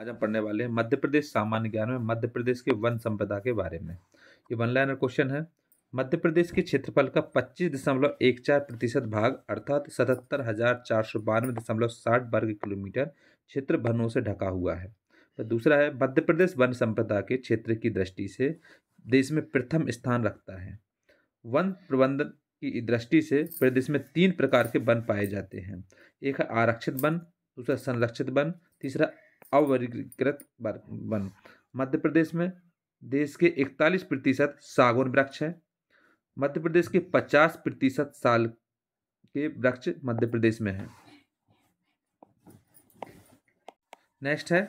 आज हम पढ़ने वाले हैं मध्य प्रदेश सामान्य ज्ञान में मध्य प्रदेश के वन संपदा के बारे में ये वन लाइनर क्वेश्चन है मध्य प्रदेश के क्षेत्रफल का पच्चीस दशमलव एक चार प्रतिशत भाग अर्थात सतहत्तर हजार चार सौ बानवे दशमलव साठ वर्ग किलोमीटर क्षेत्र वनों से ढका हुआ है तो दूसरा है मध्य प्रदेश वन संपदा के क्षेत्र की दृष्टि से देश में प्रथम स्थान रखता है वन प्रबंधन की दृष्टि से प्रदेश में तीन प्रकार के वन पाए जाते हैं एक है आरक्षित वन दूसरा संरक्षित वन तीसरा अवर्गीकृत वन मध्य प्रदेश में देश के इकतालीस प्रतिशत सागौन वृक्ष हैं मध्य प्रदेश के पचास प्रतिशत साल के वृक्ष मध्य प्रदेश में हैं नेक्स्ट है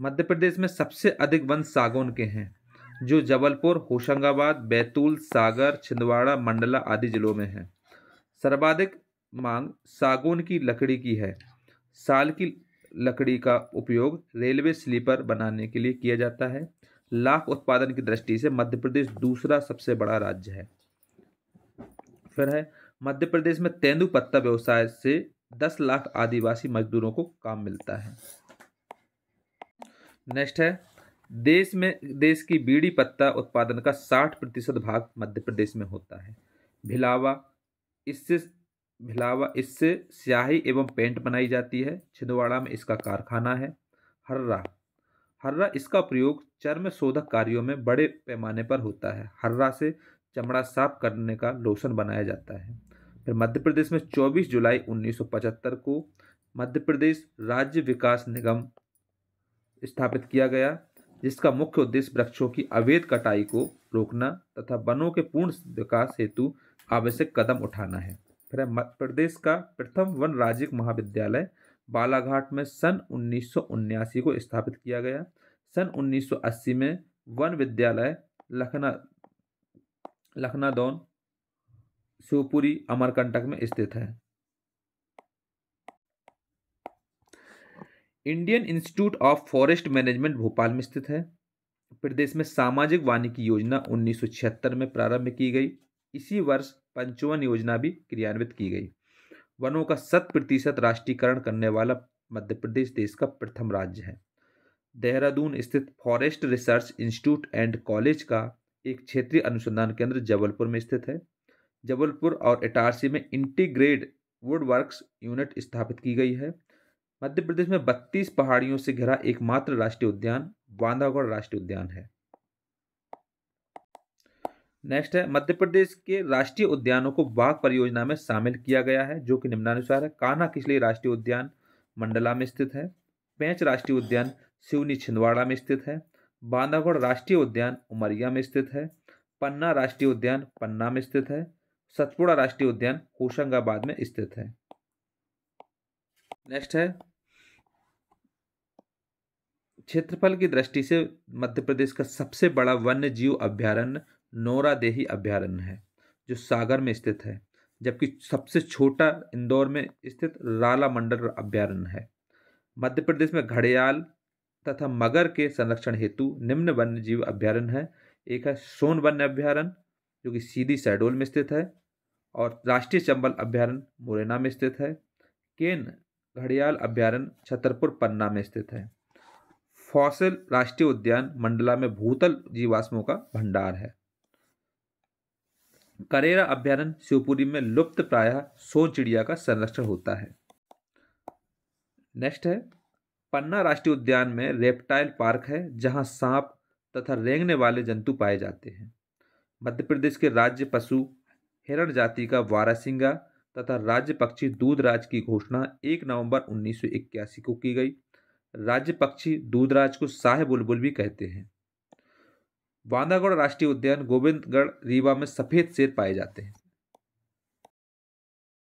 मध्य प्रदेश में सबसे अधिक वन सागौन के हैं जो जबलपुर होशंगाबाद बैतूल सागर छिंदवाड़ा मंडला आदि जिलों में है सर्वाधिक मांग सागौन की लकड़ी की है साल की लकड़ी का उपयोग रेलवे स्लीपर बनाने के लिए किया जाता है लाख उत्पादन की दृष्टि से मध्य प्रदेश दूसरा सबसे बड़ा राज्य है फिर है मध्य प्रदेश में तेंदु पत्ता व्यवसाय से दस लाख आदिवासी मजदूरों को काम मिलता है नेक्स्ट है देश में देश की बीड़ी पत्ता उत्पादन का साठ प्रतिशत भाग मध्य प्रदेश में होता है भिलावा इससे भिलावा इससे स्याही एवं पेंट बनाई जाती है छिंदवाड़ा में इसका कारखाना है हर्रा हर्रा इसका प्रयोग चर्म शोधक कार्यों में बड़े पैमाने पर होता है हर्रा से चमड़ा साफ करने का लोशन बनाया जाता है फिर मध्य प्रदेश में 24 जुलाई 1975 को मध्य प्रदेश राज्य विकास निगम स्थापित किया गया जिसका मुख्य उद्देश्य वृक्षों की अवैध कटाई को रोकना तथा वनों के पूर्ण विकास हेतु आवश्यक कदम उठाना है फिर है मध्य प्रदेश का प्रथम वन राज्यिक महाविद्यालय बालाघाट में सन उन्नीस को स्थापित किया गया सन उन्नीस में वन विद्यालय लखना लखनादौन शिवपुरी अमरकंटक में स्थित है Indian institute of forest management Bhopal में स्थित है प्रदेश में सामाजिक वानिकी योजना 1976 में प्रारंभ की गई इसी वर्ष पंचवन योजना भी क्रियान्वित की गई वनों का शत प्रतिशत राष्ट्रीयकरण करने वाला मध्य प्रदेश देश का प्रथम राज्य है देहरादून स्थित forest research institute and college का एक क्षेत्रीय अनुसंधान केंद्र जबलपुर में स्थित है जबलपुर और इटारसी में इंटीग्रेड वुड वर्क्स यूनिट स्थापित की गई है मध्य प्रदेश में बत्तीस पहाड़ियों से घिरा एकमात्र राष्ट्रीय उद्यान बांधागढ़ राष्ट्रीय उद्यान है नेक्स्ट है मध्य प्रदेश के राष्ट्रीय उद्यानों को बाघ परियोजना में शामिल किया गया है जो कि निम्नानुसार है कान्हा किसली राष्ट्रीय उद्यान मंडला में स्थित है पैंच राष्ट्रीय उद्यान सिवनी छिंदवाड़ा में स्थित है बांधागढ़ राष्ट्रीय उद्यान उमरिया में स्थित है पन्ना राष्ट्रीय उद्यान पन्ना में स्थित है सतपुड़ा राष्ट्रीय उद्यान होशंगाबाद में स्थित है नेक्स्ट है क्षेत्रफल की दृष्टि से मध्य प्रदेश का सबसे बड़ा वन्य जीव अभ्यारण्य नोरा देही अभ्यारण्य है जो सागर में स्थित है जबकि सबसे छोटा इंदौर में स्थित राला मंडल अभ्यारण्य है मध्य प्रदेश में घड़ियाल तथा मगर के संरक्षण हेतु निम्न वन्य जीव अभ्यारण्य है एक है सोन वन्य अभ्यारण्य जो कि सीधी शहडोल में स्थित है और राष्ट्रीय चंबल अभ्यारण्य मुरैना में स्थित है केन घड़ियाल अभ्यारण्य छतरपुर पन्ना में स्थित है फॉसिल राष्ट्रीय उद्यान मंडला में भूतल जीवाश्मों का भंडार है करेरा अभ्यारण्य शिवपुरी में लुप्त प्राय सोन चिड़िया का संरक्षण होता है नेक्स्ट है पन्ना राष्ट्रीय उद्यान में रेप्टाइल पार्क है जहां सांप तथा रेंगने वाले जंतु पाए जाते हैं मध्य प्रदेश के राज्य पशु हिरण जाति का वारासिंगा तथा राज्य पक्षी दूधराज की घोषणा 1 नवंबर 1981 को की गई राज्य पक्षी दूधराज को साहे बुलबुल भी कहते हैं बांधागढ़ राष्ट्रीय उद्यान गोविंदगढ़ रीवा में सफ़ेद शेर पाए जाते हैं